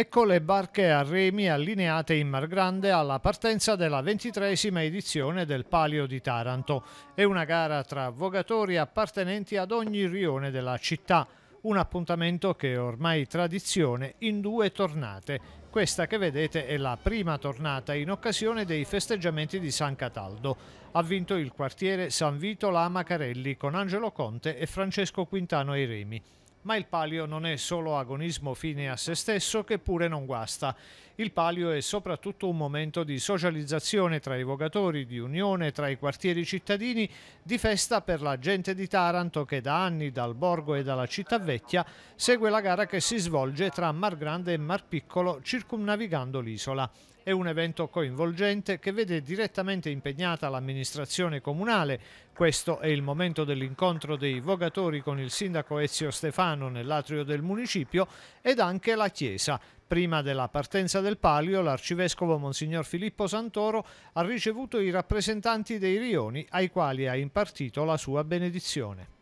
Ecco le barche a remi allineate in Mar Grande alla partenza della ventitresima edizione del Palio di Taranto. È una gara tra vogatori appartenenti ad ogni rione della città, un appuntamento che è ormai tradizione in due tornate. Questa che vedete è la prima tornata in occasione dei festeggiamenti di San Cataldo. Ha vinto il quartiere San Vito Lama Carelli con Angelo Conte e Francesco Quintano ai remi. Ma il palio non è solo agonismo fine a se stesso, che pure non guasta. Il palio è soprattutto un momento di socializzazione tra i vogatori, di unione tra i quartieri cittadini, di festa per la gente di Taranto che da anni dal borgo e dalla città vecchia segue la gara che si svolge tra Mar Grande e Mar Piccolo circumnavigando l'isola. È un evento coinvolgente che vede direttamente impegnata l'amministrazione comunale. Questo è il momento dell'incontro dei vogatori con il sindaco Ezio Stefano Campano nell'atrio del municipio ed anche la chiesa. Prima della partenza del palio, l'arcivescovo Monsignor Filippo Santoro ha ricevuto i rappresentanti dei rioni ai quali ha impartito la sua benedizione.